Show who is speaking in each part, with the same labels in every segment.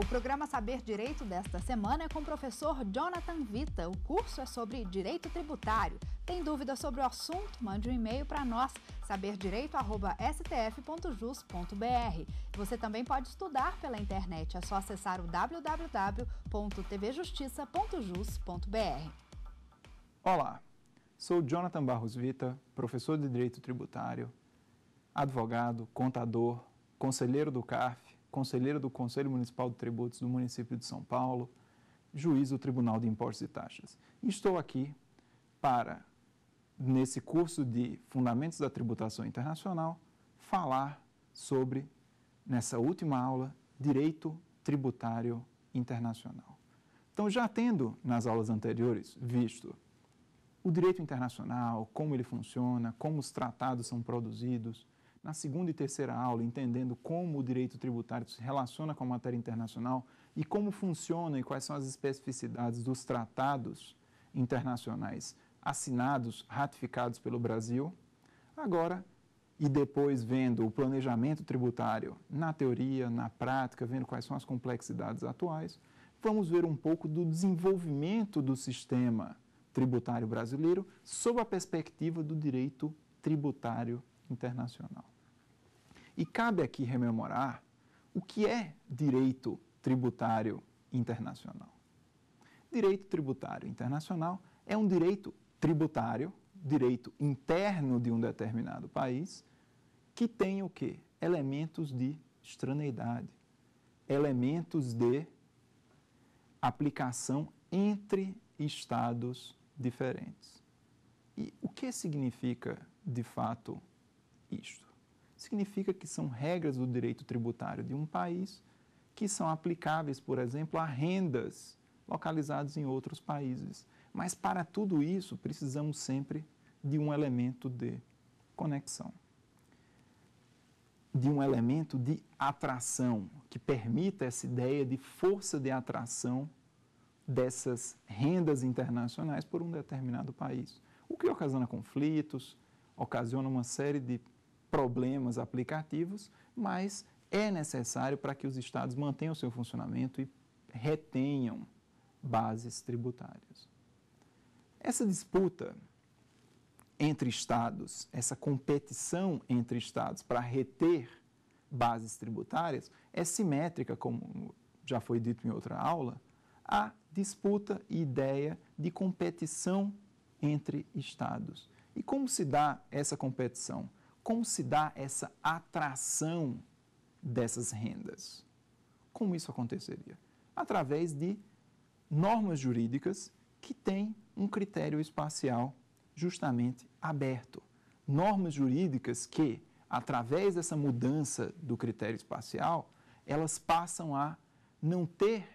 Speaker 1: O programa Saber Direito desta semana é com o professor Jonathan Vita. O curso é sobre direito tributário. Tem dúvidas sobre o assunto? Mande um e-mail para nós, saberdireito.stf.jus.br. Você também pode estudar pela internet. É só acessar o www.tvjustiça.jus.br. Olá, sou Jonathan Barros Vita, professor de Direito Tributário, advogado, contador, conselheiro do CARF conselheiro do Conselho Municipal de Tributos do município de São Paulo, juiz do Tribunal de Impostos e Taxas. E estou aqui para, nesse curso de Fundamentos da Tributação Internacional, falar sobre, nessa última aula, Direito Tributário Internacional. Então, já tendo nas aulas anteriores visto o direito internacional, como ele funciona, como os tratados são produzidos, na segunda e terceira aula, entendendo como o direito tributário se relaciona com a matéria internacional e como funciona e quais são as especificidades dos tratados internacionais assinados, ratificados pelo Brasil. Agora, e depois vendo o planejamento tributário na teoria, na prática, vendo quais são as complexidades atuais, vamos ver um pouco do desenvolvimento do sistema tributário brasileiro sob a perspectiva do direito tributário internacional. E cabe aqui rememorar o que é direito tributário internacional. Direito tributário internacional é um direito tributário, direito interno de um determinado país, que tem o quê? Elementos de estraneidade, elementos de aplicação entre estados diferentes. E o que significa, de fato, isto? Significa que são regras do direito tributário de um país que são aplicáveis, por exemplo, a rendas localizadas em outros países. Mas para tudo isso, precisamos sempre de um elemento de conexão, de um elemento de atração, que permita essa ideia de força de atração dessas rendas internacionais por um determinado país. O que ocasiona conflitos, ocasiona uma série de problemas aplicativos, mas é necessário para que os estados mantenham seu funcionamento e retenham bases tributárias. Essa disputa entre estados, essa competição entre estados para reter bases tributárias é simétrica, como já foi dito em outra aula, à disputa e ideia de competição entre estados. E como se dá essa competição? Como se dá essa atração dessas rendas? Como isso aconteceria? Através de normas jurídicas que têm um critério espacial justamente aberto. Normas jurídicas que, através dessa mudança do critério espacial, elas passam a não ter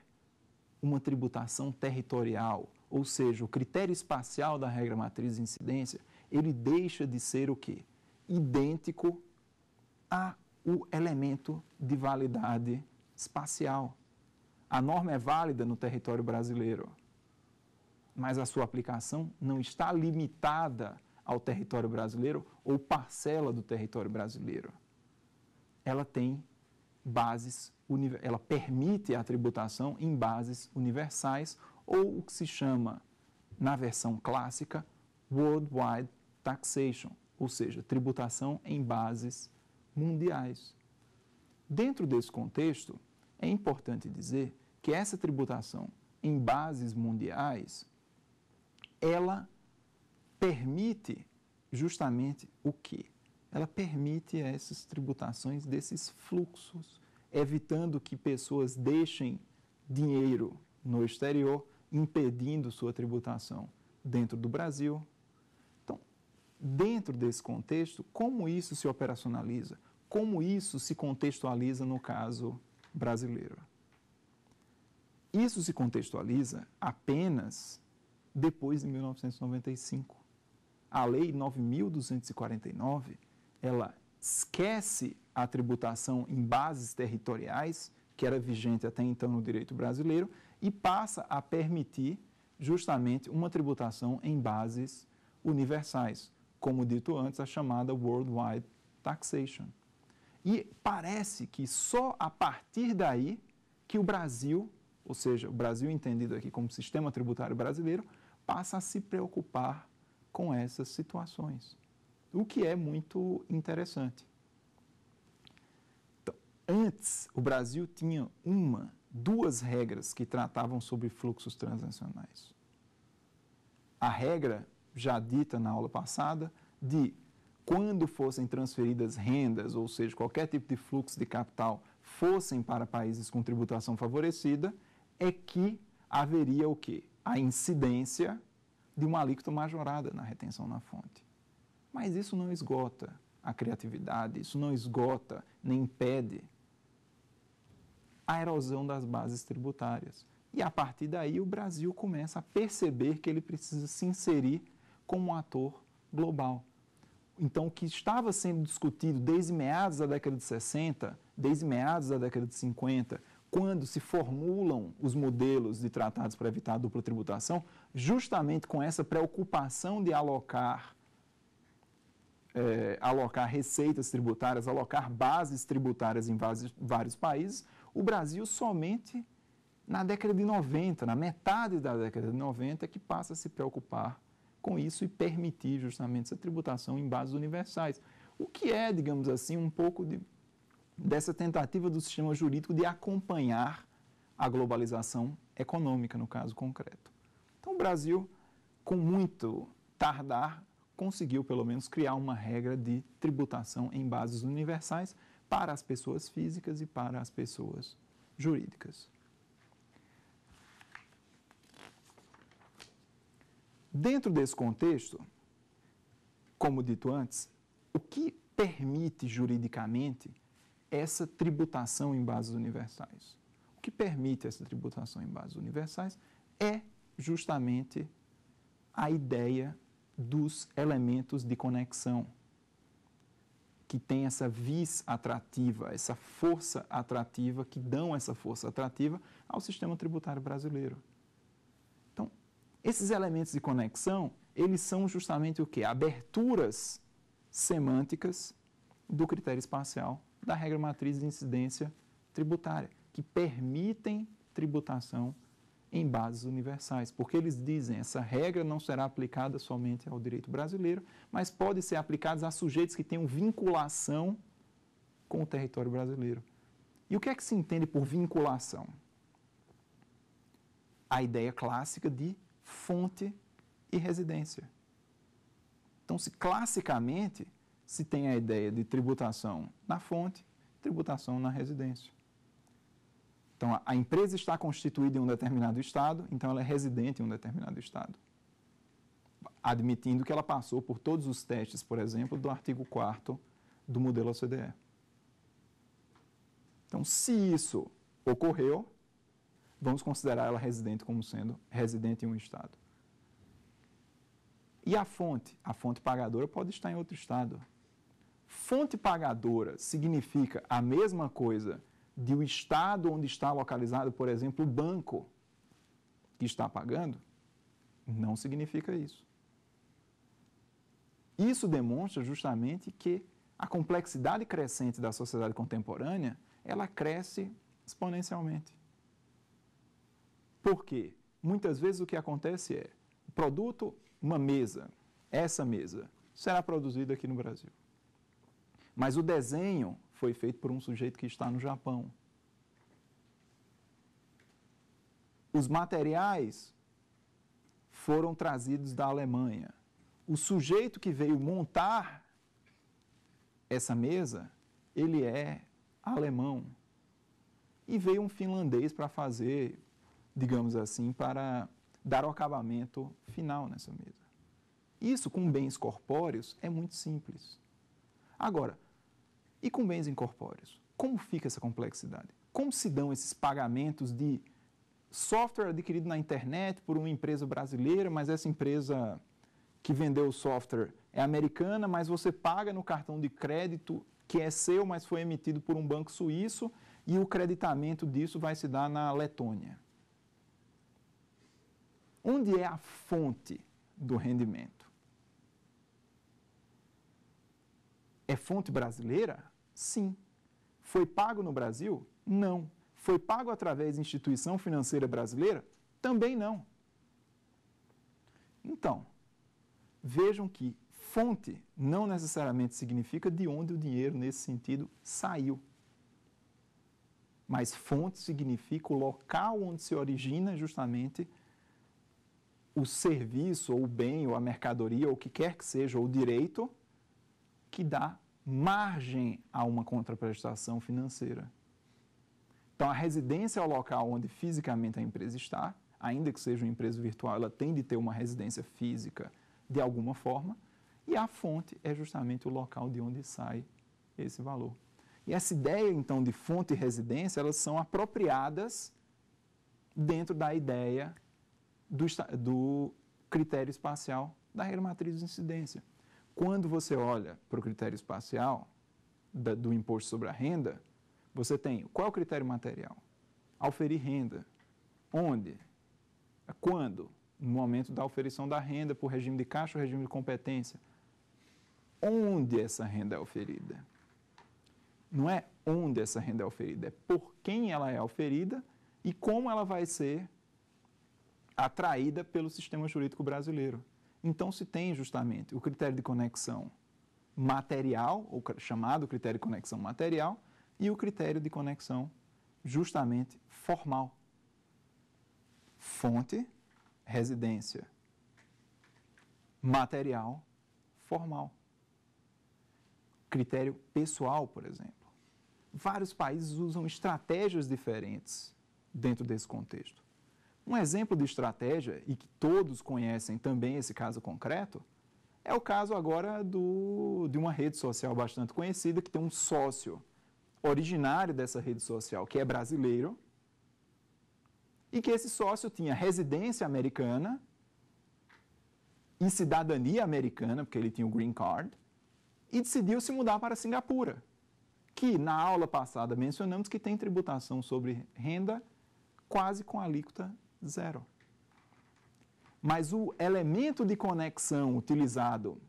Speaker 1: uma tributação territorial, ou seja, o critério espacial da regra matriz de incidência, ele deixa de ser o quê? idêntico a o elemento de validade espacial. A norma é válida no território brasileiro, mas a sua aplicação não está limitada ao território brasileiro ou parcela do território brasileiro. Ela tem bases, ela permite a tributação em bases universais ou o que se chama, na versão clássica, Worldwide Taxation, ou seja, tributação em bases mundiais. Dentro desse contexto, é importante dizer que essa tributação em bases mundiais, ela permite justamente o que? Ela permite essas tributações desses fluxos, evitando que pessoas deixem dinheiro no exterior, impedindo sua tributação dentro do Brasil, dentro desse contexto, como isso se operacionaliza, como isso se contextualiza no caso brasileiro. Isso se contextualiza apenas depois de 1995. A Lei 9.249, ela esquece a tributação em bases territoriais, que era vigente até então no direito brasileiro, e passa a permitir justamente uma tributação em bases universais, como dito antes, a chamada Worldwide Taxation. E parece que só a partir daí que o Brasil, ou seja, o Brasil entendido aqui como sistema tributário brasileiro, passa a se preocupar com essas situações, o que é muito interessante. Então, antes, o Brasil tinha uma, duas regras que tratavam sobre fluxos transnacionais. A regra já dita na aula passada, de quando fossem transferidas rendas, ou seja, qualquer tipo de fluxo de capital, fossem para países com tributação favorecida, é que haveria o quê? A incidência de uma alíquota majorada na retenção na fonte. Mas isso não esgota a criatividade, isso não esgota nem impede a erosão das bases tributárias. E a partir daí o Brasil começa a perceber que ele precisa se inserir como um ator global. Então, o que estava sendo discutido desde meados da década de 60, desde meados da década de 50, quando se formulam os modelos de tratados para evitar a dupla tributação, justamente com essa preocupação de alocar, é, alocar receitas tributárias, alocar bases tributárias em vários, vários países, o Brasil somente na década de 90, na metade da década de 90, é que passa a se preocupar com isso e permitir justamente essa tributação em bases universais. O que é, digamos assim, um pouco de, dessa tentativa do sistema jurídico de acompanhar a globalização econômica, no caso concreto. Então, o Brasil, com muito tardar, conseguiu pelo menos criar uma regra de tributação em bases universais para as pessoas físicas e para as pessoas jurídicas. Dentro desse contexto, como dito antes, o que permite juridicamente essa tributação em bases universais? O que permite essa tributação em bases universais é justamente a ideia dos elementos de conexão que tem essa vis atrativa, essa força atrativa, que dão essa força atrativa ao sistema tributário brasileiro. Esses elementos de conexão, eles são justamente o que? Aberturas semânticas do critério espacial da regra matriz de incidência tributária, que permitem tributação em bases universais, porque eles dizem essa regra não será aplicada somente ao direito brasileiro, mas pode ser aplicada a sujeitos que tenham vinculação com o território brasileiro. E o que é que se entende por vinculação? A ideia clássica de fonte e residência. Então, se classicamente se tem a ideia de tributação na fonte, tributação na residência. Então, a, empresa está constituída em um determinado estado, então ela é residente em um determinado estado. Admitindo que ela passou por todos os testes, por exemplo, do artigo 4 do modelo OCDE. Então, se isso ocorreu, vamos considerar ela residente como sendo residente em um estado. E a fonte? A fonte pagadora pode estar em outro estado. Fonte pagadora significa a mesma coisa de o um estado onde está localizado, por exemplo, o banco que está pagando? Não significa isso. Isso demonstra justamente que a complexidade crescente da sociedade contemporânea, ela cresce exponencialmente. Porque muitas vezes o que acontece é, o produto, uma mesa, essa mesa, será produzida aqui no Brasil. Mas o desenho foi feito por um sujeito que está no Japão. Os materiais foram trazidos da Alemanha. O sujeito que veio montar essa mesa, ele é alemão. E veio um finlandês para fazer digamos assim, para dar o acabamento final nessa mesa. Isso com bens corpóreos é muito simples. Agora, e com bens incorpóreos? Como fica essa complexidade? Como se dão esses pagamentos de software adquirido na internet por uma empresa brasileira, mas essa empresa que vendeu o software é americana, mas você paga no cartão de crédito que é seu, mas foi emitido por um banco suíço, e o creditamento disso vai se dar na Letônia. Onde é a fonte do rendimento? É fonte brasileira? Sim. Foi pago no Brasil? Não. Foi pago através de instituição financeira brasileira? Também não. Então, vejam que fonte não necessariamente significa de onde o dinheiro, nesse sentido, saiu. Mas fonte significa o local onde se origina justamente o serviço, ou o bem, ou a mercadoria, ou o que quer que seja, ou o direito, que dá margem a uma contraprestação financeira. Então, a residência é o local onde fisicamente a empresa está, ainda que seja uma empresa virtual, ela tem de ter uma residência física de alguma forma, e a fonte é justamente o local de onde sai esse valor. E essa ideia, então, de fonte e residência, elas são apropriadas dentro da ideia do, do critério espacial da regra matriz de incidência. Quando você olha para o critério espacial da, do imposto sobre a renda, você tem qual é o critério material? Auferir renda. Onde? Quando? No momento da oferição da renda por regime de caixa ou regime de competência. Onde essa renda é oferida? Não é onde essa renda é oferida, é por quem ela é oferida e como ela vai ser atraída pelo sistema jurídico brasileiro. Então se tem justamente o critério de conexão material, ou chamado critério de conexão material, e o critério de conexão justamente formal. Fonte, residência. Material, formal. Critério pessoal, por exemplo. Vários países usam estratégias diferentes dentro desse contexto. Um exemplo de estratégia, e que todos conhecem também esse caso concreto, é o caso agora do, de uma rede social bastante conhecida que tem um sócio originário dessa rede social, que é brasileiro, e que esse sócio tinha residência americana e cidadania americana, porque ele tinha o green card, e decidiu se mudar para Singapura, que na aula passada mencionamos que tem tributação sobre renda quase com alíquota zero. Mas o elemento de conexão utilizado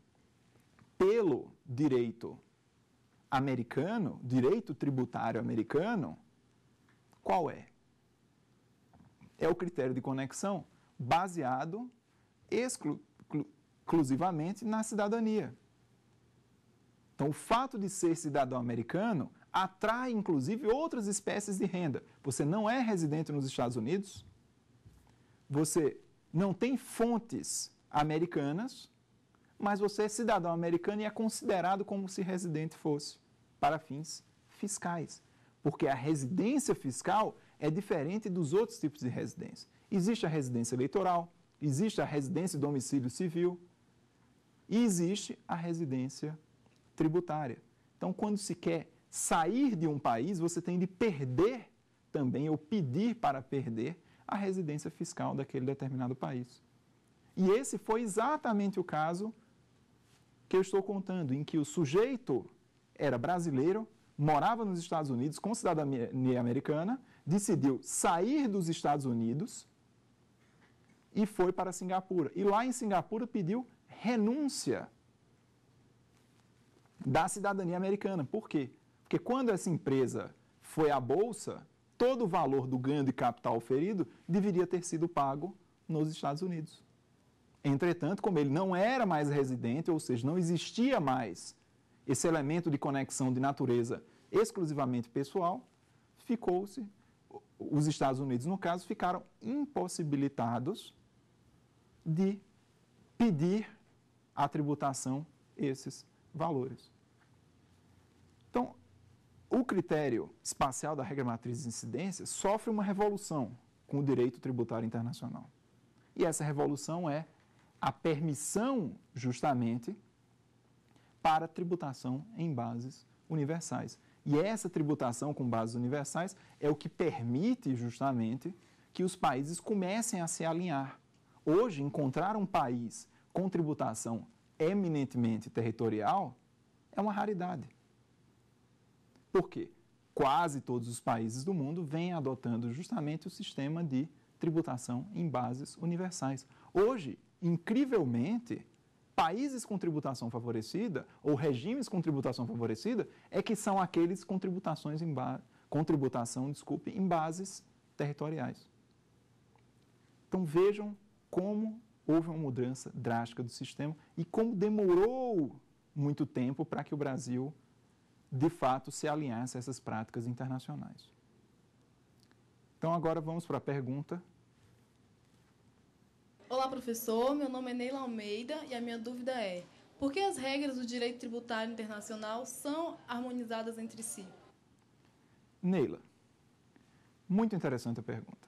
Speaker 1: pelo direito americano, direito tributário americano, qual é? É o critério de conexão baseado exclu exclusivamente na cidadania. Então, o fato de ser cidadão americano atrai, inclusive, outras espécies de renda. Você não é residente nos Estados Unidos, você não tem fontes americanas, mas você é cidadão americano e é considerado como se residente fosse, para fins fiscais. Porque a residência fiscal é diferente dos outros tipos de residência. Existe a residência eleitoral, existe a residência domicílio civil e existe a residência tributária. Então, quando se quer sair de um país, você tem de perder também, ou pedir para perder, a residência fiscal daquele determinado país. E esse foi exatamente o caso que eu estou contando, em que o sujeito era brasileiro, morava nos Estados Unidos com cidadania americana, decidiu sair dos Estados Unidos e foi para Singapura. E lá em Singapura pediu renúncia da cidadania americana. Por quê? Porque quando essa empresa foi à bolsa, todo o valor do ganho de capital oferido deveria ter sido pago nos Estados Unidos. Entretanto, como ele não era mais residente, ou seja, não existia mais esse elemento de conexão de natureza exclusivamente pessoal, ficou-se, os Estados Unidos, no caso, ficaram impossibilitados de pedir a tributação esses valores. Então, o critério espacial da regra matriz de incidência sofre uma revolução com o direito tributário internacional. E essa revolução é a permissão, justamente, para tributação em bases universais. E essa tributação com bases universais é o que permite, justamente, que os países comecem a se alinhar. Hoje, encontrar um país com tributação eminentemente territorial é uma raridade porque quase todos os países do mundo vêm adotando justamente o sistema de tributação em bases universais. Hoje, incrivelmente, países com tributação favorecida ou regimes com tributação favorecida é que são aqueles com tributações em ba... com tributação, desculpe, em bases territoriais. Então vejam como houve uma mudança drástica do sistema e como demorou muito tempo para que o Brasil de fato se alinhasse a essas práticas internacionais. Então agora vamos para a pergunta. Olá, professor. Meu nome é Neila Almeida e a minha dúvida é: por que as regras do direito tributário internacional são harmonizadas entre si? Neila, muito interessante a pergunta.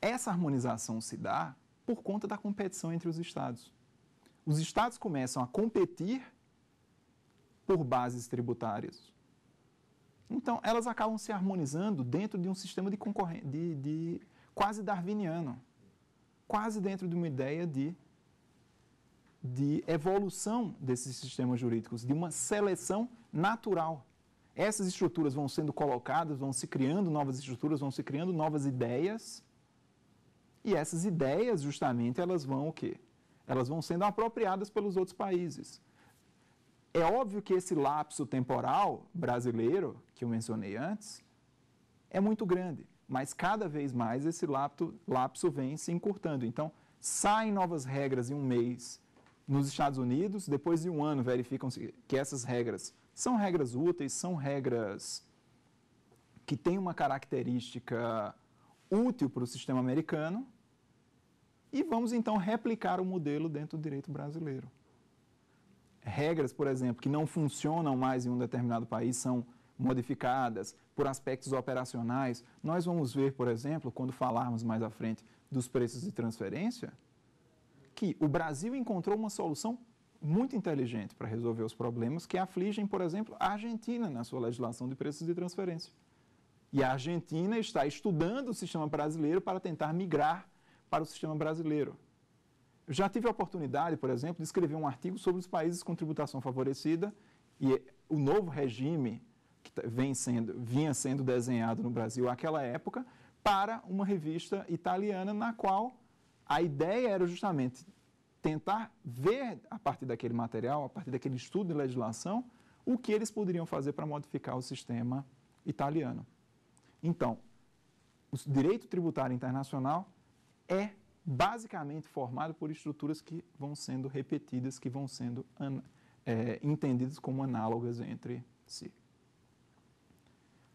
Speaker 1: Essa harmonização se dá por conta da competição entre os estados. Os estados começam a competir por bases tributárias. Então, elas acabam se harmonizando dentro de um sistema de, de, de quase darwiniano, quase dentro de uma ideia de, de evolução desses sistemas jurídicos, de uma seleção natural. Essas estruturas vão sendo colocadas, vão se criando novas estruturas, vão se criando novas ideias. E essas ideias, justamente, elas vão o quê? Elas vão sendo apropriadas pelos outros países. É óbvio que esse lapso temporal brasileiro, que eu mencionei antes, é muito grande, mas cada vez mais esse lapso, lapso vem se encurtando. Então, saem novas regras em um mês nos Estados Unidos, depois de um ano verificam-se que essas regras são regras úteis, são regras que têm uma característica útil para o sistema americano, e vamos então replicar o modelo dentro do direito brasileiro regras, por exemplo, que não funcionam mais em um determinado país são modificadas por aspectos operacionais. Nós vamos ver, por exemplo, quando falarmos mais à frente dos preços de transferência, que o Brasil encontrou uma solução muito inteligente para resolver os problemas que afligem, por exemplo, a Argentina na sua legislação de preços de transferência. E a Argentina está estudando o sistema brasileiro para tentar migrar para o sistema brasileiro já tive a oportunidade, por exemplo, de escrever um artigo sobre os países com tributação favorecida e o novo regime que tá, vem sendo, vinha sendo desenhado no Brasil àquela época para uma revista italiana na qual a ideia era justamente tentar ver, a partir daquele material, a partir daquele estudo de legislação, o que eles poderiam fazer para modificar o sistema italiano. Então, o direito tributário internacional é basicamente formado por estruturas que vão sendo repetidas, que vão sendo é, entendidas como análogas entre si.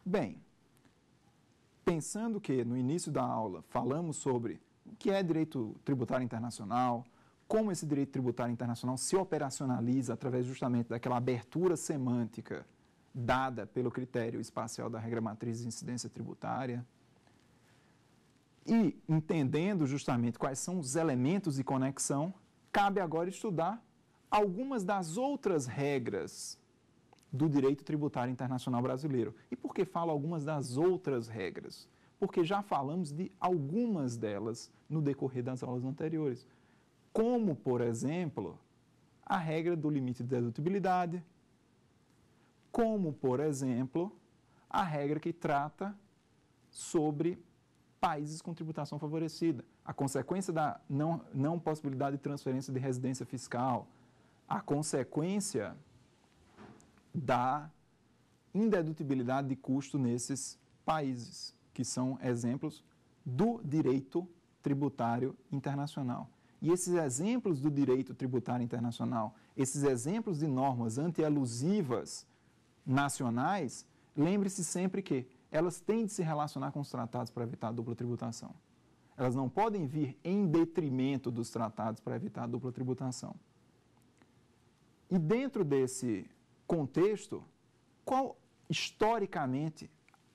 Speaker 1: Bem, pensando que no início da aula falamos sobre o que é direito tributário internacional, como esse direito tributário internacional se operacionaliza através justamente daquela abertura semântica dada pelo critério espacial da regra matriz de incidência tributária, e entendendo justamente quais são os elementos de conexão, cabe agora estudar algumas das outras regras do direito tributário internacional brasileiro. E por que falo algumas das outras regras? Porque já falamos de algumas delas no decorrer das aulas anteriores. Como, por exemplo, a regra do limite de dedutibilidade, como, por exemplo, a regra que trata sobre países com tributação favorecida. A consequência da não, não possibilidade de transferência de residência fiscal, a consequência da indedutibilidade de custo nesses países, que são exemplos do direito tributário internacional. E esses exemplos do direito tributário internacional, esses exemplos de normas antielusivas nacionais, lembre-se sempre que elas têm de se relacionar com os tratados para evitar a dupla tributação. Elas não podem vir em detrimento dos tratados para evitar a dupla tributação. E dentro desse contexto, qual historicamente,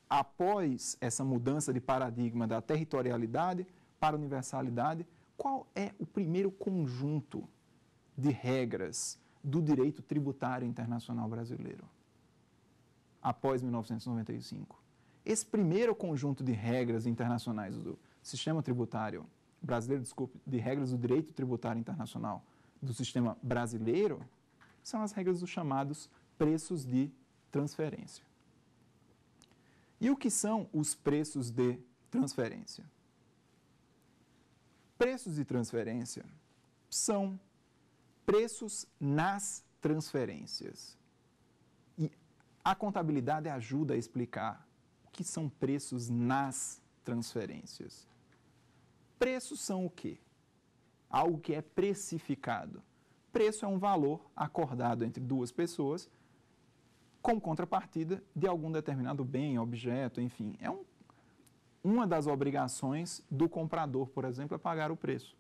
Speaker 1: após essa mudança de paradigma da territorialidade para universalidade, qual é o primeiro conjunto de regras do direito tributário internacional brasileiro após 1995? Esse primeiro conjunto de regras internacionais do sistema tributário brasileiro, desculpe, de regras do direito tributário internacional do sistema brasileiro, são as regras dos chamados preços de transferência. E o que são os preços de transferência? Preços de transferência são preços nas transferências. E a contabilidade ajuda a explicar que são preços nas transferências? Preços são o quê? Algo que é precificado. Preço é um valor acordado entre duas pessoas com contrapartida de algum determinado bem, objeto, enfim. É um, uma das obrigações do comprador, por exemplo, é pagar o preço.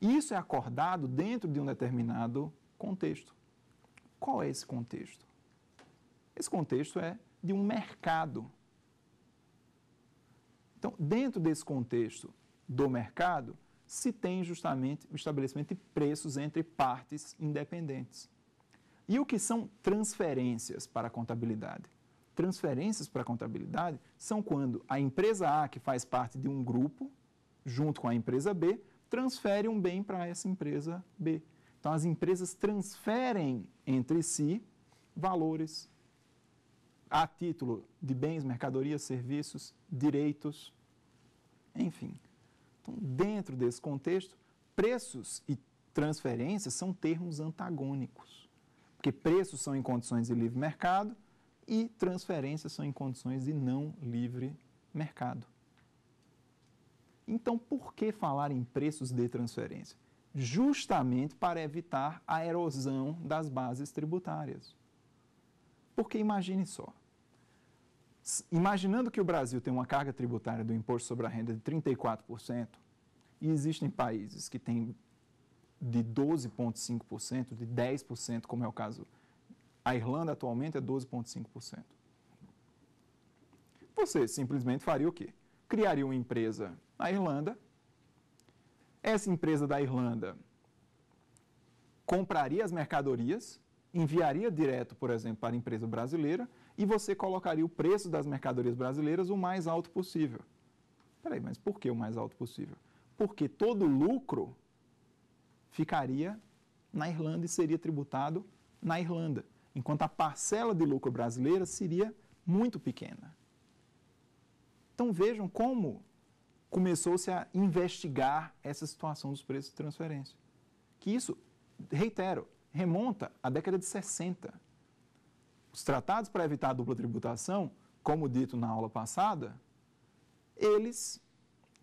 Speaker 1: E isso é acordado dentro de um determinado contexto. Qual é esse contexto? Esse contexto é de um mercado então, dentro desse contexto do mercado, se tem justamente o estabelecimento de preços entre partes independentes. E o que são transferências para a contabilidade? Transferências para a contabilidade são quando a empresa A, que faz parte de um grupo, junto com a empresa B, transfere um bem para essa empresa B. Então, as empresas transferem entre si valores, a título de bens, mercadorias, serviços, direitos, enfim. Então, dentro desse contexto, preços e transferências são termos antagônicos, porque preços são em condições de livre mercado e transferências são em condições de não livre mercado. Então, por que falar em preços de transferência? Justamente para evitar a erosão das bases tributárias. Porque imagine só. Imaginando que o Brasil tem uma carga tributária do imposto sobre a renda de 34%, e existem países que têm de 12,5%, de 10%, como é o caso. A Irlanda atualmente é 12,5%. Você simplesmente faria o quê? Criaria uma empresa na Irlanda. Essa empresa da Irlanda compraria as mercadorias enviaria direto, por exemplo, para a empresa brasileira e você colocaria o preço das mercadorias brasileiras o mais alto possível. Peraí, mas por que o mais alto possível? Porque todo lucro ficaria na Irlanda e seria tributado na Irlanda, enquanto a parcela de lucro brasileira seria muito pequena. Então vejam como começou-se a investigar essa situação dos preços de transferência. Que isso, reitero, remonta à década de 60. Os tratados para evitar a dupla tributação, como dito na aula passada, eles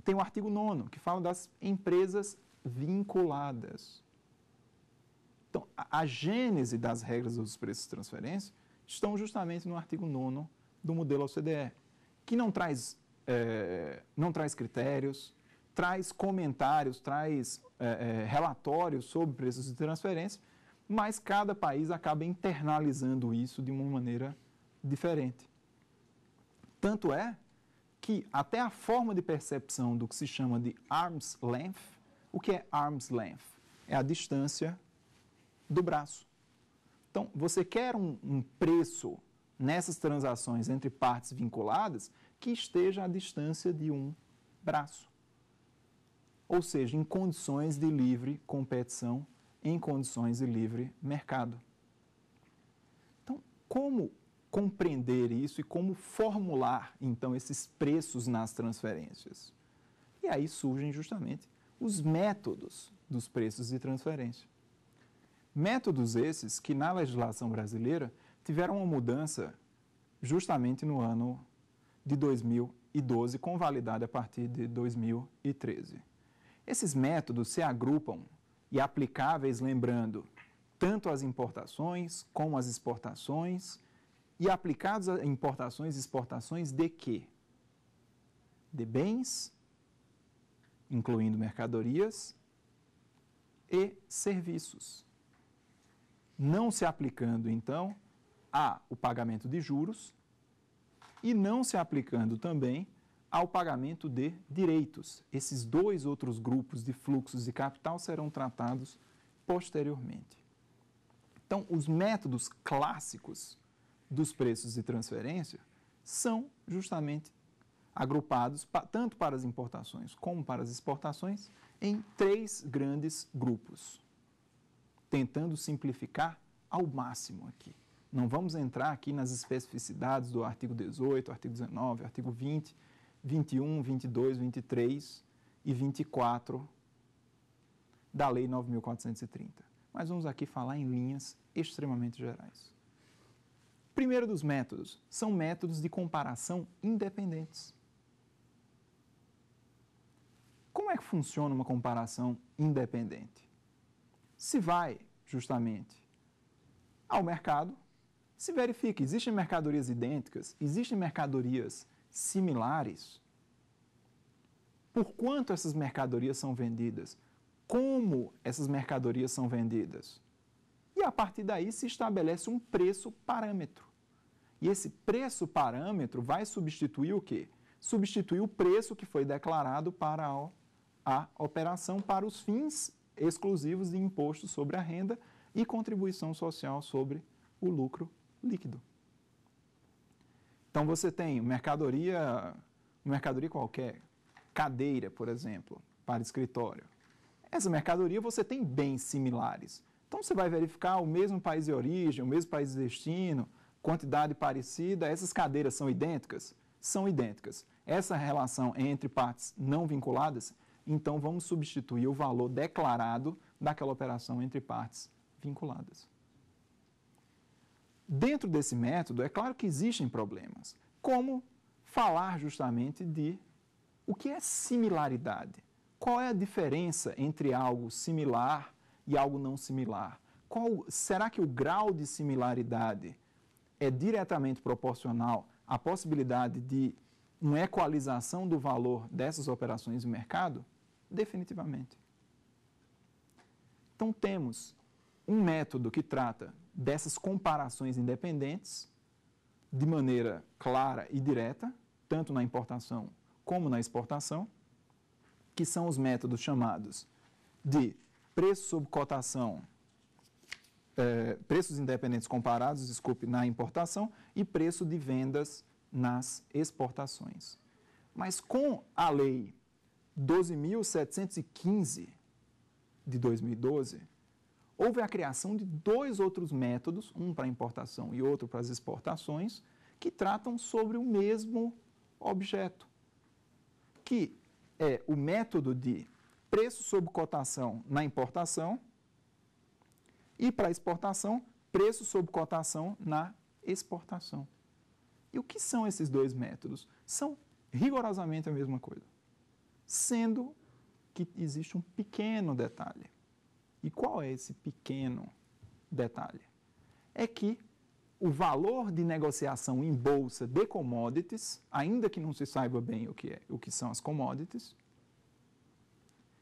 Speaker 1: têm o artigo 9 que fala das empresas vinculadas. Então, a, a gênese das regras dos preços de transferência estão justamente no artigo 9 do modelo OCDE, que não traz, é, não traz critérios, traz comentários, traz é, é, relatórios sobre preços de transferência, mas cada país acaba internalizando isso de uma maneira diferente. Tanto é que até a forma de percepção do que se chama de arm's length, o que é arm's length? É a distância do braço. Então, você quer um, um preço nessas transações entre partes vinculadas que esteja à distância de um braço. Ou seja, em condições de livre competição em condições de livre mercado. Então, como compreender isso e como formular então esses preços nas transferências? E aí surgem justamente os métodos dos preços de transferência. Métodos esses que na legislação brasileira tiveram uma mudança justamente no ano de 2012, com validade a partir de 2013. Esses métodos se agrupam e aplicáveis, lembrando, tanto às importações como às exportações, e aplicados a importações e exportações de quê? De bens, incluindo mercadorias, e serviços. Não se aplicando, então, a o pagamento de juros e não se aplicando também ao pagamento de direitos. Esses dois outros grupos de fluxos de capital serão tratados posteriormente. Então, os métodos clássicos dos preços de transferência são justamente agrupados tanto para as importações como para as exportações em três grandes grupos, tentando simplificar ao máximo aqui. Não vamos entrar aqui nas especificidades do artigo 18, artigo 19, artigo 20, 21, 22, 23 e 24 da Lei 9.430. Mas vamos aqui falar em linhas extremamente gerais. Primeiro dos métodos, são métodos de comparação independentes. Como é que funciona uma comparação independente? Se vai, justamente, ao mercado, se verifica, existem mercadorias idênticas, existem mercadorias similares? Por quanto essas mercadorias são vendidas? Como essas mercadorias são vendidas? E a partir daí se estabelece um preço parâmetro. E esse preço parâmetro vai substituir o quê? Substituir o preço que foi declarado para a, a operação para os fins exclusivos de imposto sobre a renda e contribuição social sobre o lucro líquido. Então você tem mercadoria, mercadoria qualquer, cadeira, por exemplo, para escritório. Essa mercadoria você tem bens similares. Então você vai verificar o mesmo país de origem, o mesmo país de destino, quantidade parecida, essas cadeiras são idênticas? São idênticas. Essa relação entre partes não vinculadas, então vamos substituir o valor declarado daquela operação entre partes vinculadas. Dentro desse método, é claro que existem problemas, como falar justamente de o que é similaridade. Qual é a diferença entre algo similar e algo não similar? Qual, será que o grau de similaridade é diretamente proporcional à possibilidade de uma equalização do valor dessas operações de mercado? Definitivamente. Então temos um método que trata dessas comparações independentes de maneira clara e direta, tanto na importação como na exportação, que são os métodos chamados de preço sob cotação, é, preços independentes comparados, desculpe, na importação e preço de vendas nas exportações. Mas com a lei 12.715 de 2012, houve a criação de dois outros métodos, um para importação e outro para as exportações, que tratam sobre o mesmo objeto, que é o método de preço sob cotação na importação e para exportação, preço sob cotação na exportação. E o que são esses dois métodos? São rigorosamente a mesma coisa, sendo que existe um pequeno detalhe. E qual é esse pequeno detalhe? É que o valor de negociação em bolsa de commodities, ainda que não se saiba bem o que, é, o que são as commodities,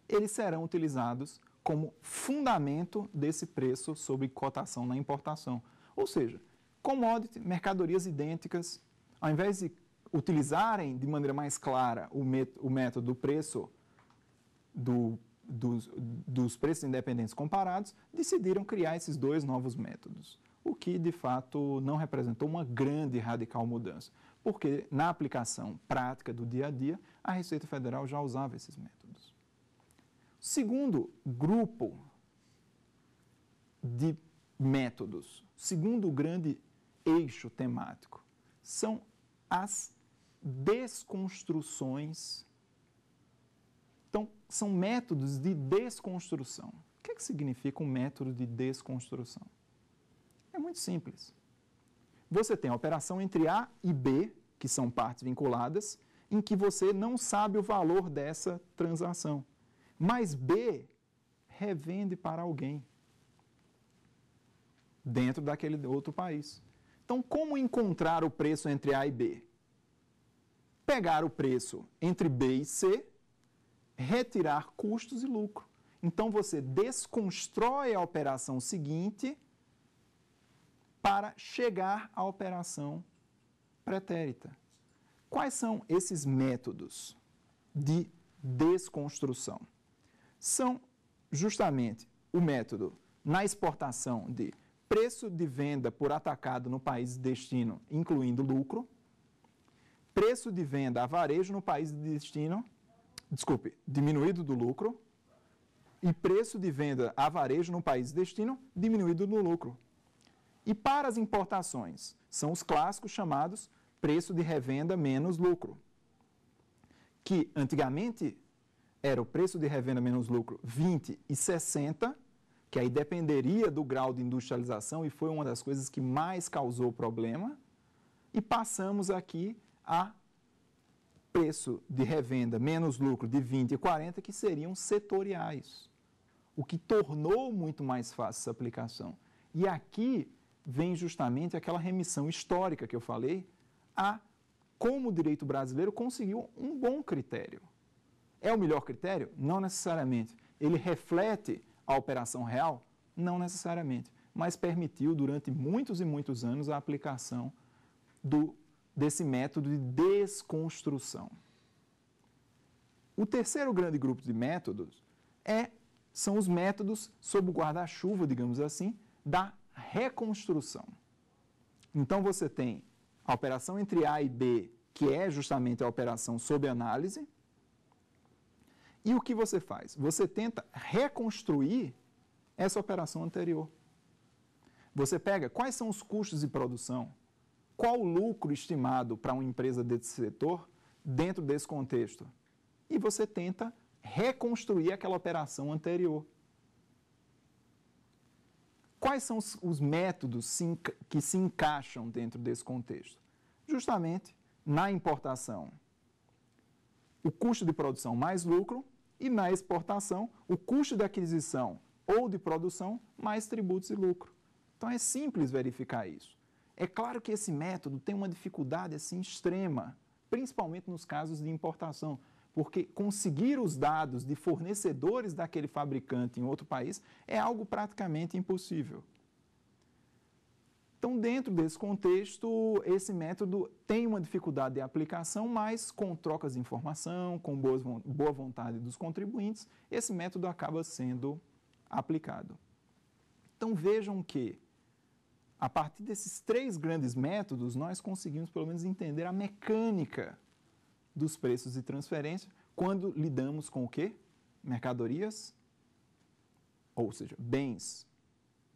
Speaker 1: eles serão utilizados como fundamento desse preço sobre cotação na importação. Ou seja, commodity, mercadorias idênticas, ao invés de utilizarem de maneira mais clara o, o método do preço do dos, dos preços independentes comparados, decidiram criar esses dois novos métodos, o que de fato não representou uma grande e radical mudança, porque na aplicação prática do dia a dia, a Receita Federal já usava esses métodos. Segundo grupo de métodos, segundo grande eixo temático, são as desconstruções então, são métodos de desconstrução. O que, é que significa um método de desconstrução? É muito simples. Você tem a operação entre A e B, que são partes vinculadas, em que você não sabe o valor dessa transação. Mas B revende para alguém dentro daquele outro país. Então, como encontrar o preço entre A e B? Pegar o preço entre B e C retirar custos e lucro. Então você desconstrói a operação seguinte para chegar à operação pretérita. Quais são esses métodos de desconstrução? São justamente o método na exportação de preço de venda por atacado no país de destino, incluindo lucro, preço de venda a varejo no país de destino, desculpe, diminuído do lucro e preço de venda a varejo no país de destino diminuído do lucro. E para as importações, são os clássicos chamados preço de revenda menos lucro, que antigamente era o preço de revenda menos lucro 20 e 60, que aí dependeria do grau de industrialização e foi uma das coisas que mais causou problema, e passamos aqui a preço de revenda menos lucro de 20 e 40 que seriam setoriais, o que tornou muito mais fácil essa aplicação. E aqui vem justamente aquela remissão histórica que eu falei a como o direito brasileiro conseguiu um bom critério. É o melhor critério? Não necessariamente. Ele reflete a operação real? Não necessariamente. Mas permitiu durante muitos e muitos anos a aplicação do desse método de desconstrução. O terceiro grande grupo de métodos é, são os métodos sob o guarda-chuva, digamos assim, da reconstrução. Então você tem a operação entre A e B, que é justamente a operação sob análise. E o que você faz? Você tenta reconstruir essa operação anterior. Você pega quais são os custos de produção qual o lucro estimado para uma empresa desse setor dentro desse contexto. E você tenta reconstruir aquela operação anterior. Quais são os métodos que se encaixam dentro desse contexto? Justamente na importação, o custo de produção mais lucro, e na exportação, o custo de aquisição ou de produção mais tributos e lucro. Então é simples verificar isso. É claro que esse método tem uma dificuldade assim extrema, principalmente nos casos de importação, porque conseguir os dados de fornecedores daquele fabricante em outro país é algo praticamente impossível. Então, dentro desse contexto, esse método tem uma dificuldade de aplicação, mas com trocas de informação, com boas, boa vontade dos contribuintes, esse método acaba sendo aplicado. Então, vejam que a partir desses três grandes métodos, nós conseguimos pelo menos entender a mecânica dos preços de transferência quando lidamos com o quê? Mercadorias, ou seja, bens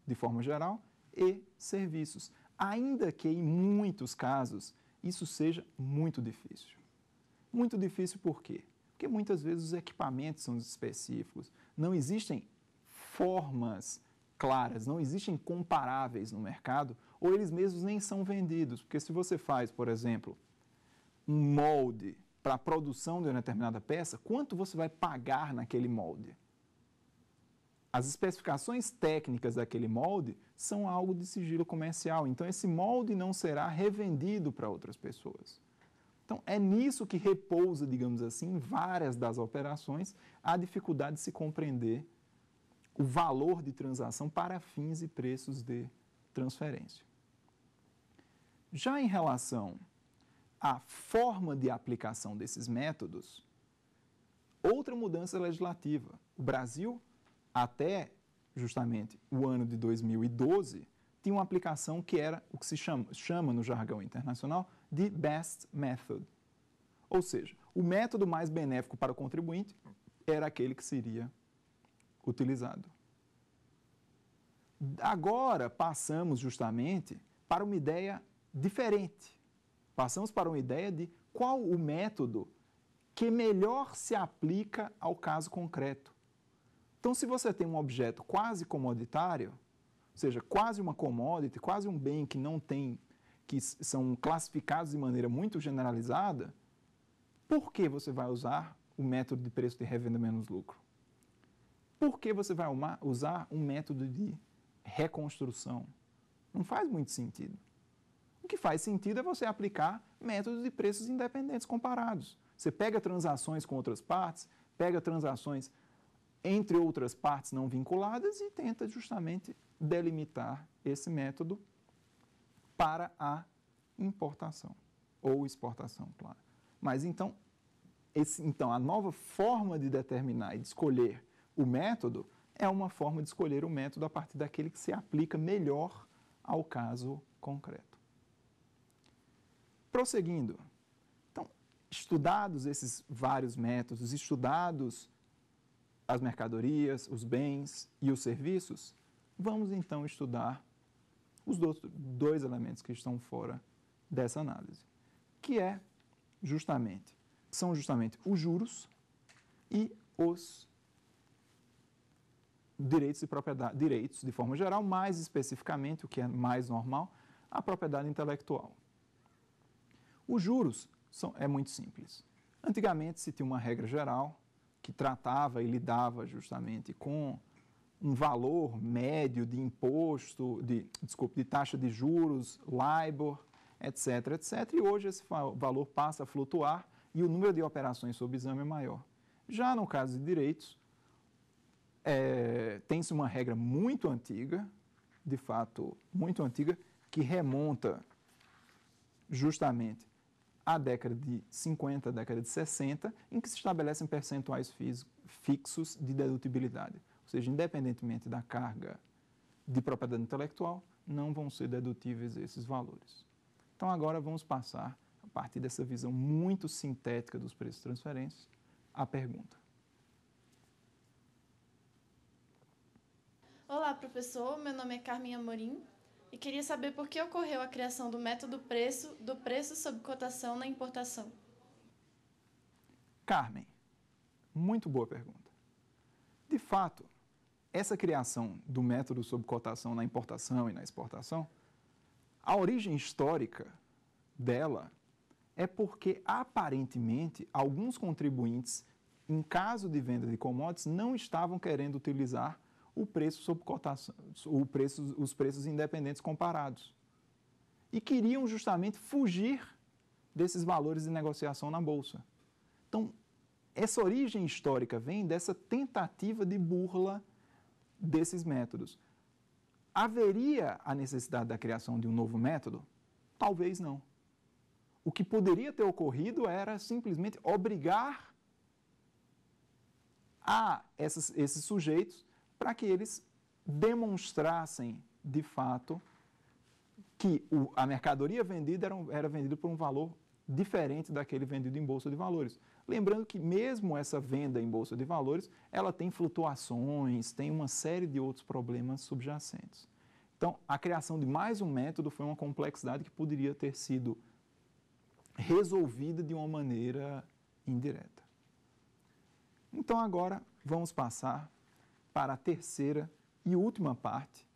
Speaker 1: de forma geral e serviços. Ainda que em muitos casos isso seja muito difícil. Muito difícil por quê? Porque muitas vezes os equipamentos são específicos, não existem formas claras, não existem comparáveis no mercado, ou eles mesmos nem são vendidos. Porque se você faz, por exemplo, um molde para a produção de uma determinada peça, quanto você vai pagar naquele molde? As especificações técnicas daquele molde são algo de sigilo comercial, então esse molde não será revendido para outras pessoas. Então, é nisso que repousa, digamos assim, várias das operações, a dificuldade de se compreender o valor de transação para fins e preços de transferência. Já em relação à forma de aplicação desses métodos, outra mudança legislativa. O Brasil, até justamente o ano de 2012, tinha uma aplicação que era o que se chama, chama no jargão internacional de best method. Ou seja, o método mais benéfico para o contribuinte era aquele que seria utilizado. Agora passamos justamente para uma ideia diferente. Passamos para uma ideia de qual o método que melhor se aplica ao caso concreto. Então, se você tem um objeto quase comoditário, ou seja, quase uma commodity, quase um bem que não tem, que são classificados de maneira muito generalizada, por que você vai usar o método de preço de revenda menos lucro? por que você vai usar um método de reconstrução? Não faz muito sentido. O que faz sentido é você aplicar métodos de preços independentes comparados. Você pega transações com outras partes, pega transações entre outras partes não vinculadas e tenta justamente delimitar esse método para a importação ou exportação, claro. Mas então, esse, então a nova forma de determinar e de escolher o método, é uma forma de escolher o método a partir daquele que se aplica melhor ao caso concreto. Prosseguindo, então, estudados esses vários métodos, estudados as mercadorias, os bens e os serviços, vamos então estudar os dois elementos que estão fora dessa análise, que é justamente, são justamente os juros e os direitos de propriedade, direitos de forma geral, mais especificamente, o que é mais normal, a propriedade intelectual. Os juros são, é muito simples. Antigamente se tinha uma regra geral que tratava e lidava justamente com um valor médio de imposto, de, desculpe, de taxa de juros, LIBOR, etc, etc. E hoje esse valor passa a flutuar e o número de operações sob exame é maior. Já no caso de direitos, é, Tem-se uma regra muito antiga, de fato, muito antiga, que remonta justamente à década de 50, à década de 60, em que se estabelecem percentuais fixos de dedutibilidade. Ou seja, independentemente da carga de propriedade intelectual, não vão ser dedutíveis esses valores. Então, agora vamos passar, a partir dessa visão muito sintética dos preços de transferência, à pergunta. Olá, professor. Meu nome é Carminha Morim e queria saber por que ocorreu a criação do método preço do preço sob cotação na importação. Carmen, muito boa pergunta. De fato, essa criação do método sob cotação na importação e na exportação, a origem histórica dela é porque aparentemente alguns contribuintes, em caso de venda de commodities, não estavam querendo utilizar o preço sob cotação, o preço, os preços independentes comparados. E queriam justamente fugir desses valores de negociação na bolsa. Então, essa origem histórica vem dessa tentativa de burla desses métodos. Haveria a necessidade da criação de um novo método? Talvez não. O que poderia ter ocorrido era simplesmente obrigar a esses sujeitos para que eles demonstrassem, de fato, que o, a mercadoria vendida era, era vendida por um valor diferente daquele vendido em bolsa de valores. Lembrando que mesmo essa venda em bolsa de valores, ela tem flutuações, tem uma série de outros problemas subjacentes. Então, a criação de mais um método foi uma complexidade que poderia ter sido resolvida de uma maneira indireta. Então, agora vamos passar para a terceira e última parte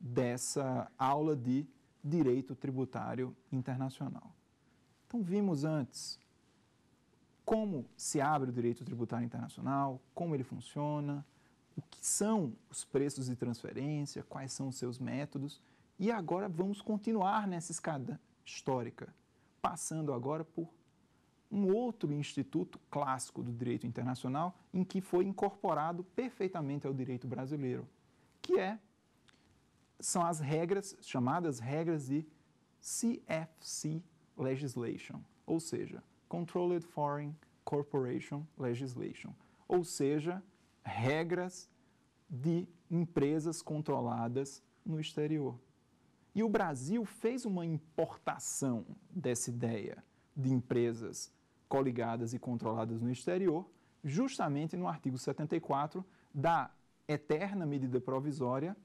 Speaker 1: dessa aula de direito tributário internacional. Então, vimos antes como se abre o direito tributário internacional, como ele funciona, o que são os preços de transferência, quais são os seus métodos. E agora vamos continuar nessa escada histórica, passando agora por um outro instituto clássico do direito internacional em que foi incorporado perfeitamente ao direito brasileiro, que é são as regras chamadas regras de CFC legislation, ou seja, Controlled Foreign Corporation Legislation, ou seja, regras de empresas controladas no exterior. E o Brasil fez uma importação dessa ideia de empresas coligadas e controladas no exterior, justamente no artigo 74 da eterna medida provisória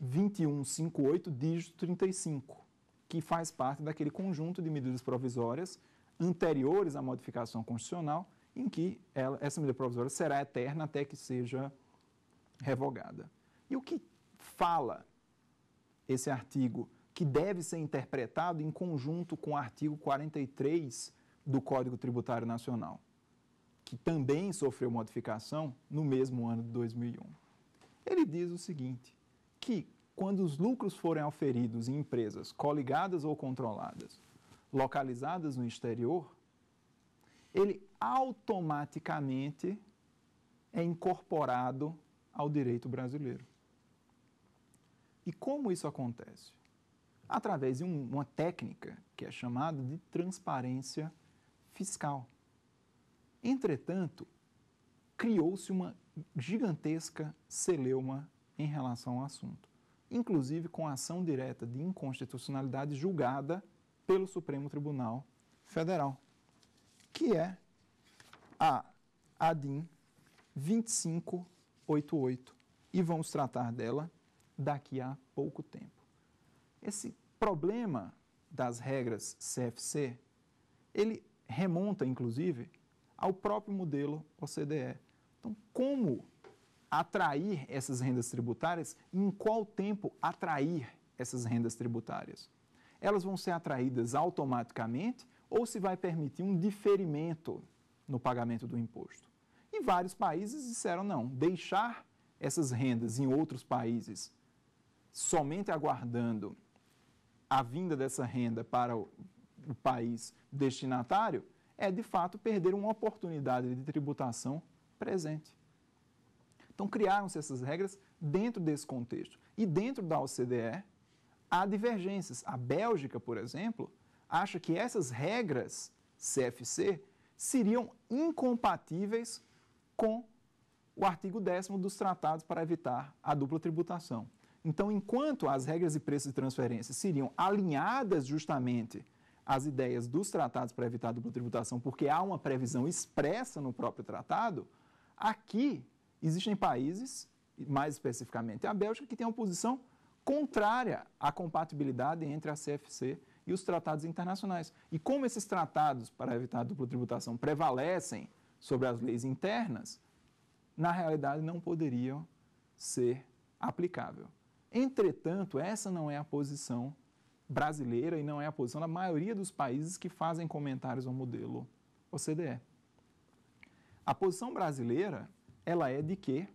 Speaker 1: 2158, dígito 35, que faz parte daquele conjunto de medidas provisórias anteriores à modificação constitucional, em que ela, essa medida provisória será eterna até que seja revogada. E o que fala esse artigo, que deve ser interpretado em conjunto com o artigo 43 do Código Tributário Nacional, que também sofreu modificação no mesmo ano de 2001. Ele diz o seguinte: que quando os lucros forem oferidos em empresas coligadas ou controladas, localizadas no exterior, ele automaticamente é incorporado ao direito brasileiro. E como isso acontece? Através de um, uma técnica que é chamada de transparência fiscal. Entretanto, criou-se uma gigantesca celeuma em relação ao assunto, inclusive com a ação direta de inconstitucionalidade julgada pelo Supremo Tribunal Federal, que é a ADIM 2588, e vamos tratar dela daqui a pouco tempo. Esse problema das regras CFC, ele remonta, inclusive, ao próprio modelo OCDE. Então, como atrair essas rendas tributárias e em qual tempo atrair essas rendas tributárias? Elas vão ser atraídas automaticamente ou se vai permitir um diferimento no pagamento do imposto? E vários países disseram não, deixar essas rendas em outros países somente aguardando a vinda dessa renda para o o país destinatário, é de fato perder uma oportunidade de tributação presente. Então criaram-se essas regras dentro desse contexto. E dentro da OCDE há divergências. A Bélgica, por exemplo, acha que essas regras CFC seriam incompatíveis com o artigo 10 dos tratados para evitar a dupla tributação. Então, enquanto as regras de preço de transferência seriam alinhadas justamente as ideias dos tratados para evitar a dupla tributação, porque há uma previsão expressa no próprio tratado, aqui existem países, mais especificamente a Bélgica, que tem uma posição contrária à compatibilidade entre a CFC e os tratados internacionais. E como esses tratados para evitar a dupla tributação prevalecem sobre as leis internas, na realidade não poderiam ser aplicável. Entretanto, essa não é a posição brasileira e não é a posição da maioria dos países que fazem comentários ao modelo OCDE. A posição brasileira, ela é de que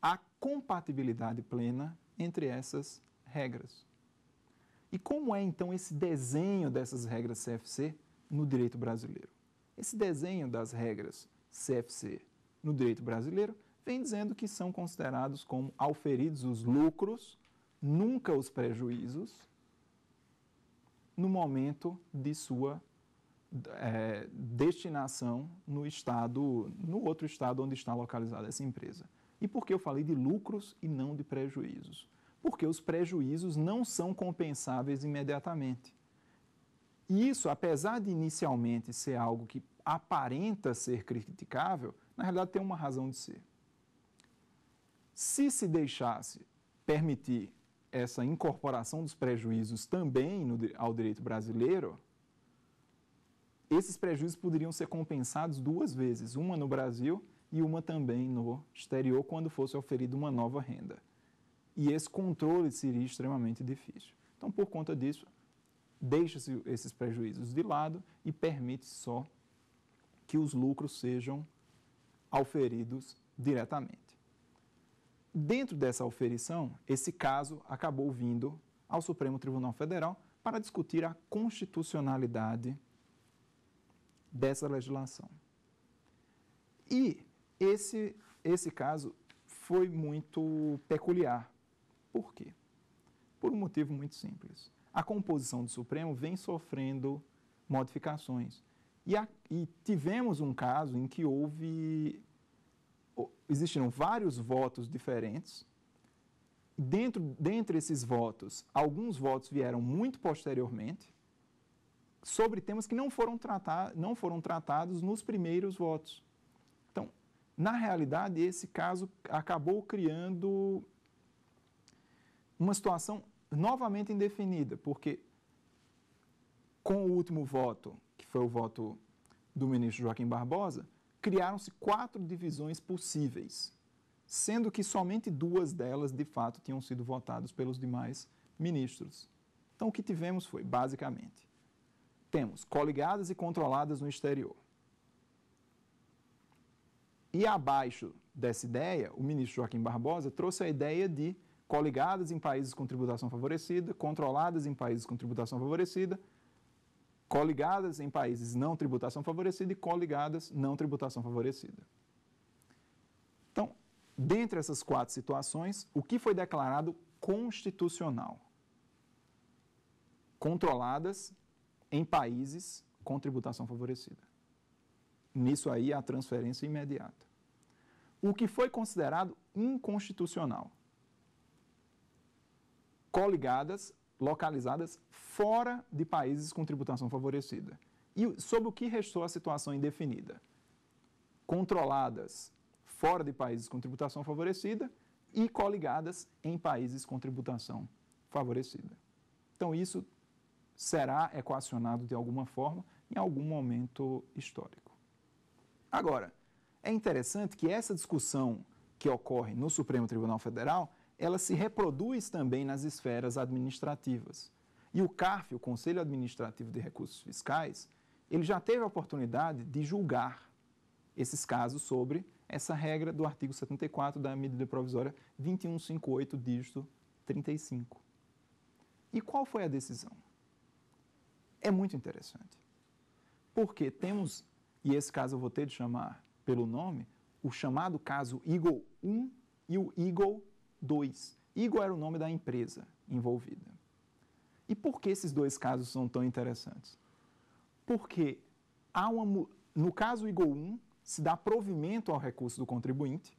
Speaker 1: há compatibilidade plena entre essas regras. E como é então esse desenho dessas regras CFC no direito brasileiro? Esse desenho das regras CFC no direito brasileiro vem dizendo que são considerados como auferidos os lucros, nunca os prejuízos, no momento de sua é, destinação no estado, no outro estado onde está localizada essa empresa. E por que eu falei de lucros e não de prejuízos? Porque os prejuízos não são compensáveis imediatamente. E isso, apesar de inicialmente ser algo que aparenta ser criticável, na realidade tem uma razão de ser. Se se deixasse permitir essa incorporação dos prejuízos também no, ao direito brasileiro, esses prejuízos poderiam ser compensados duas vezes, uma no Brasil e uma também no exterior, quando fosse oferida uma nova renda. E esse controle seria extremamente difícil. Então, por conta disso, deixa-se esses prejuízos de lado e permite só que os lucros sejam oferidos diretamente. Dentro dessa oferição, esse caso acabou vindo ao Supremo Tribunal Federal para discutir a constitucionalidade dessa legislação. E esse, esse caso foi muito peculiar. Por quê? Por um motivo muito simples. A composição do Supremo vem sofrendo modificações. E, a, e tivemos um caso em que houve existiram vários votos diferentes. Dentro, dentre esses votos, alguns votos vieram muito posteriormente sobre temas que não foram, tratar, não foram tratados nos primeiros votos. Então, na realidade, esse caso acabou criando uma situação novamente indefinida, porque com o último voto, que foi o voto do ministro Joaquim Barbosa, criaram-se quatro divisões possíveis, sendo que somente duas delas, de fato, tinham sido votadas pelos demais ministros. Então, o que tivemos foi, basicamente, temos coligadas e controladas no exterior. E abaixo dessa ideia, o ministro Joaquim Barbosa trouxe a ideia de coligadas em países com tributação favorecida, controladas em países com tributação favorecida, coligadas em países não tributação favorecida e coligadas não tributação favorecida. Então, dentre essas quatro situações, o que foi declarado constitucional? Controladas em países com tributação favorecida. Nisso aí a transferência imediata. O que foi considerado inconstitucional? Coligadas localizadas fora de países com tributação favorecida. E sobre o que restou a situação indefinida? Controladas fora de países com tributação favorecida e coligadas em países com tributação favorecida. Então, isso será equacionado de alguma forma em algum momento histórico. Agora, é interessante que essa discussão que ocorre no Supremo Tribunal Federal ela se reproduz também nas esferas administrativas. E o CARF, o Conselho Administrativo de Recursos Fiscais, ele já teve a oportunidade de julgar esses casos sobre essa regra do artigo 74 da medida provisória 2158, dígito 35. E qual foi a decisão? É muito interessante. Porque temos, e esse caso eu vou ter de chamar pelo nome, o chamado caso Eagle 1 e o Eagle dois. Igor era o nome da empresa envolvida. E por que esses dois casos são tão interessantes? Porque há uma, no caso Igor 1, se dá provimento ao recurso do contribuinte,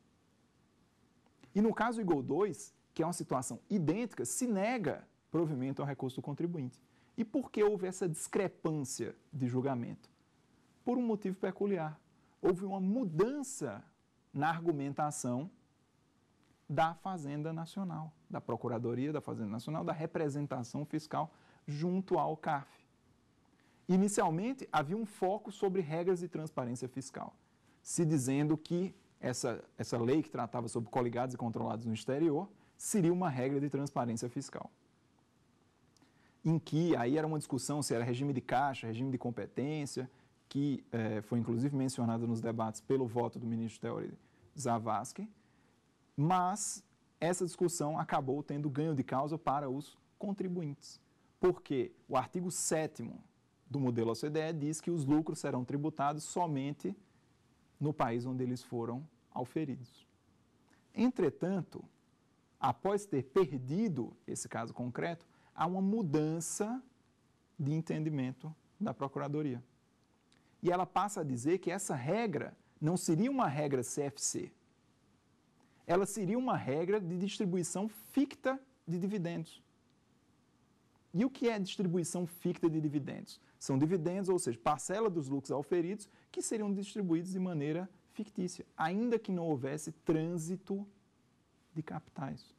Speaker 1: e no caso Igor 2, que é uma situação idêntica, se nega provimento ao recurso do contribuinte. E por que houve essa discrepância de julgamento? Por um motivo peculiar. Houve uma mudança na argumentação da Fazenda Nacional, da Procuradoria da Fazenda Nacional, da representação fiscal junto ao CAF. Inicialmente, havia um foco sobre regras de transparência fiscal, se dizendo que essa, essa lei que tratava sobre coligados e controlados no exterior seria uma regra de transparência fiscal. Em que aí era uma discussão se era regime de caixa, regime de competência, que eh, foi inclusive mencionado nos debates pelo voto do ministro Teori Zavascki, mas essa discussão acabou tendo ganho de causa para os contribuintes, porque o artigo 7 do modelo OCDE diz que os lucros serão tributados somente no país onde eles foram auferidos. Entretanto, após ter perdido esse caso concreto, há uma mudança de entendimento da Procuradoria. E ela passa a dizer que essa regra não seria uma regra CFC, ela seria uma regra de distribuição ficta de dividendos. E o que é distribuição ficta de dividendos? São dividendos, ou seja, parcela dos lucros auferidos, que seriam distribuídos de maneira fictícia, ainda que não houvesse trânsito de capitais.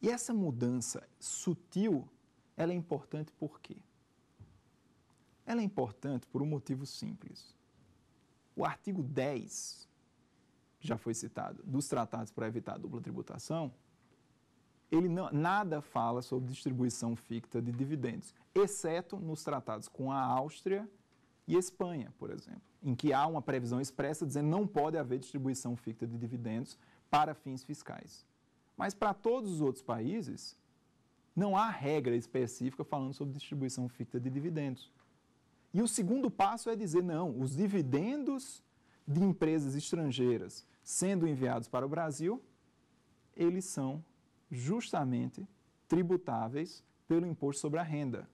Speaker 1: E essa mudança sutil, ela é importante por quê? Ela é importante por um motivo simples. O artigo 10 já foi citado, dos tratados para evitar a dupla tributação, ele não, nada fala sobre distribuição ficta de dividendos, exceto nos tratados com a Áustria e Espanha, por exemplo, em que há uma previsão expressa dizendo que não pode haver distribuição ficta de dividendos para fins fiscais. Mas para todos os outros países, não há regra específica falando sobre distribuição ficta de dividendos. E o segundo passo é dizer: não, os dividendos de empresas estrangeiras sendo enviados para o Brasil, eles são justamente tributáveis pelo imposto sobre a renda,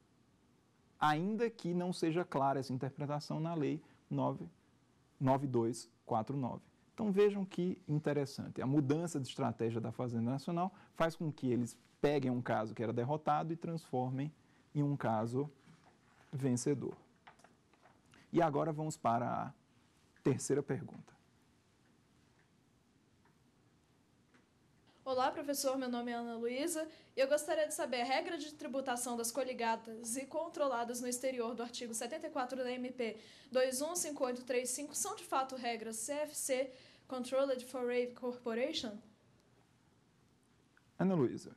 Speaker 1: ainda que não seja clara essa interpretação na Lei 9249. Então vejam que interessante. A mudança de estratégia da Fazenda Nacional faz com que eles peguem um caso que era derrotado e transformem em um caso vencedor. E agora vamos para a terceira pergunta. Olá, professor. Meu nome é Ana Luísa e eu gostaria de saber a regra de tributação das coligadas e controladas no exterior do artigo 74 da MP 215835 são de fato regras CFC Controlled Foreign Corporation? Ana Luísa,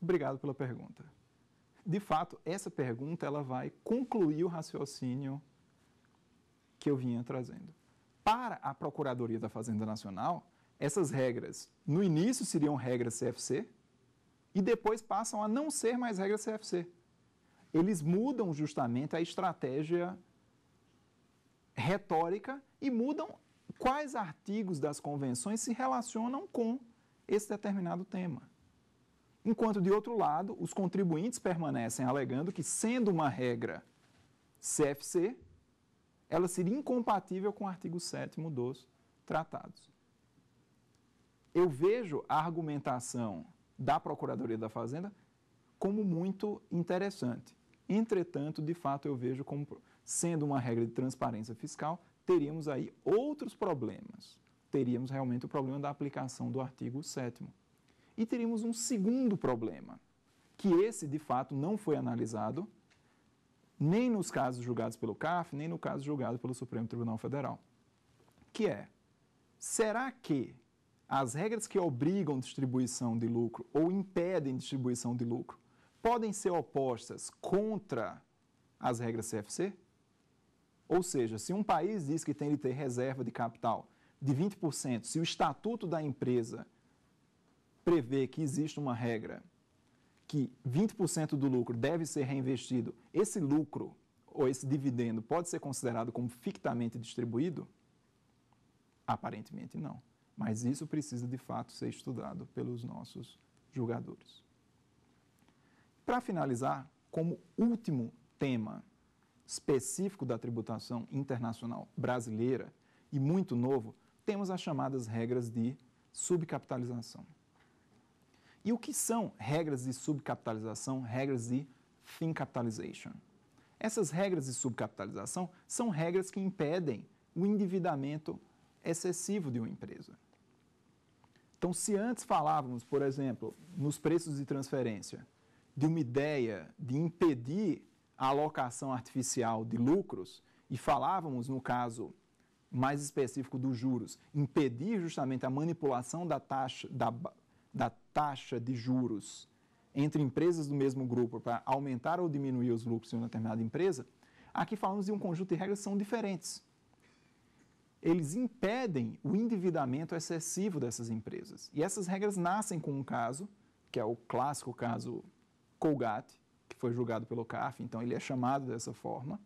Speaker 1: obrigado pela pergunta. De fato, essa pergunta ela vai concluir o raciocínio que eu vinha trazendo. Para a Procuradoria da Fazenda Nacional, essas regras, no início seriam regras CFC e depois passam a não ser mais regras CFC. Eles mudam justamente a estratégia retórica e mudam quais artigos das convenções se relacionam com esse determinado tema. Enquanto, de outro lado, os contribuintes permanecem alegando que, sendo uma regra CFC, ela seria incompatível com o artigo 7 dos tratados eu vejo a argumentação da Procuradoria da Fazenda como muito interessante. Entretanto, de fato, eu vejo como sendo uma regra de transparência fiscal, teríamos aí outros problemas. Teríamos realmente o problema da aplicação do artigo 7 e teríamos um segundo problema, que esse de fato não foi analisado nem nos casos julgados pelo CAF, nem no caso julgado pelo Supremo Tribunal Federal, que é: será que as regras que obrigam distribuição de lucro ou impedem distribuição de lucro podem ser opostas contra as regras CFC? Ou seja, se um país diz que tem de ter reserva de capital de 20%, se o estatuto da empresa prevê que existe uma regra que 20% do lucro deve ser reinvestido, esse lucro ou esse dividendo pode ser considerado como fictamente distribuído? Aparentemente não. Mas isso precisa de fato ser estudado pelos nossos julgadores. Para finalizar, como último tema específico da tributação internacional brasileira e muito novo, temos as chamadas regras de subcapitalização. E o que são regras de subcapitalização, regras de thin capitalization? Essas regras de subcapitalização são regras que impedem o endividamento excessivo de uma empresa. Então, se antes falávamos, por exemplo, nos preços de transferência, de uma ideia de impedir a alocação artificial de lucros, e falávamos, no caso mais específico dos juros, impedir justamente a manipulação da taxa, da, da taxa de juros entre empresas do mesmo grupo para aumentar ou diminuir os lucros de uma determinada empresa, aqui falamos de um conjunto de regras que são diferentes eles impedem o endividamento excessivo dessas empresas. E essas regras nascem com um caso, que é o clássico caso Colgate, que foi julgado pelo CAF, então ele é chamado dessa forma.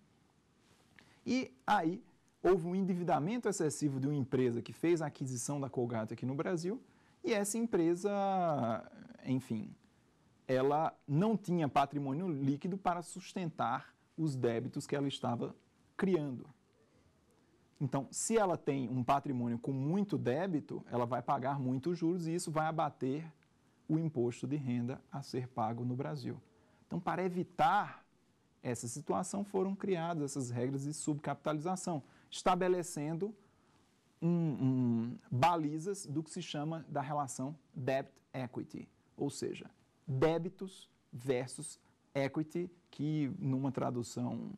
Speaker 1: E aí houve um endividamento excessivo de uma empresa que fez a aquisição da Colgate aqui no Brasil, e essa empresa, enfim, ela não tinha patrimônio líquido para sustentar os débitos que ela estava criando. Então, se ela tem um patrimônio com muito débito, ela vai pagar muitos juros e isso vai abater o imposto de renda a ser pago no Brasil. Então, para evitar essa situação, foram criadas essas regras de subcapitalização, estabelecendo um, um, balizas do que se chama da relação debt-equity, ou seja, débitos versus equity, que numa tradução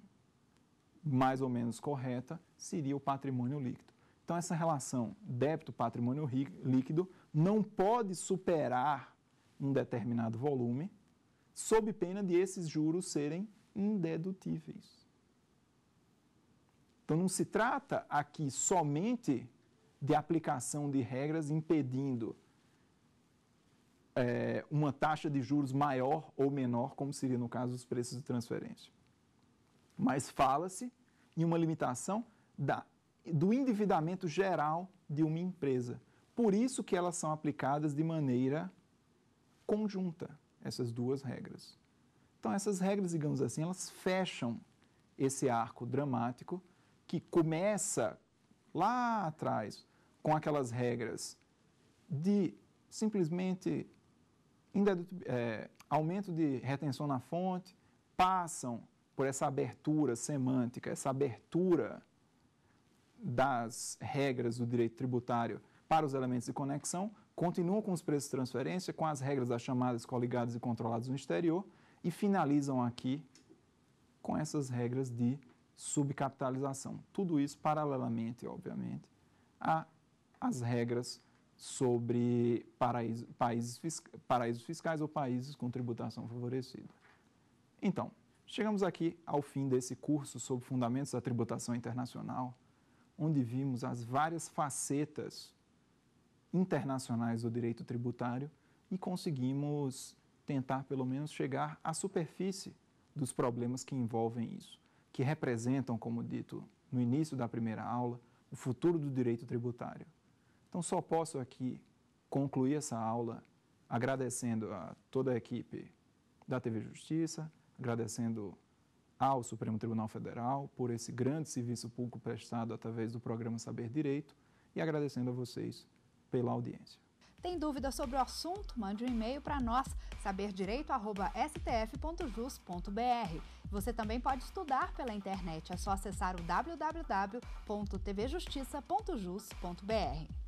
Speaker 1: mais ou menos correta seria o patrimônio líquido. Então, essa relação débito-patrimônio líquido não pode superar um determinado volume, sob pena de esses juros serem indedutíveis. Então, não se trata aqui somente de aplicação de regras impedindo é, uma taxa de juros maior ou menor, como seria no caso dos preços de transferência. Mas fala-se em uma limitação da, do endividamento geral de uma empresa. Por isso que elas são aplicadas de maneira conjunta, essas duas regras. Então, essas regras, digamos assim, elas fecham esse arco dramático que começa lá atrás com aquelas regras de simplesmente é, aumento de retenção na fonte, passam por essa abertura semântica, essa abertura das regras do direito tributário para os elementos de conexão, continuam com os preços de transferência, com as regras das chamadas coligadas e controladas no exterior e finalizam aqui com essas regras de subcapitalização. Tudo isso paralelamente, obviamente, às regras sobre paraíso, países, fisca, paraísos fiscais ou países com tributação favorecida. Então, Chegamos aqui ao fim desse curso sobre fundamentos da tributação internacional, onde vimos as várias facetas internacionais do direito tributário e conseguimos tentar, pelo menos, chegar à superfície dos problemas que envolvem isso, que representam, como dito no início da primeira aula, o futuro do direito tributário. Então, só posso aqui concluir essa aula agradecendo a toda a equipe da TV Justiça, agradecendo ao Supremo Tribunal Federal por esse grande serviço público prestado através do programa Saber Direito e agradecendo a vocês pela audiência. Tem dúvida sobre o assunto? Mande um e-mail para nós, saberdireito.stf.jus.br. Você também pode estudar pela internet, é só acessar o www.tvjustiça.jus.br.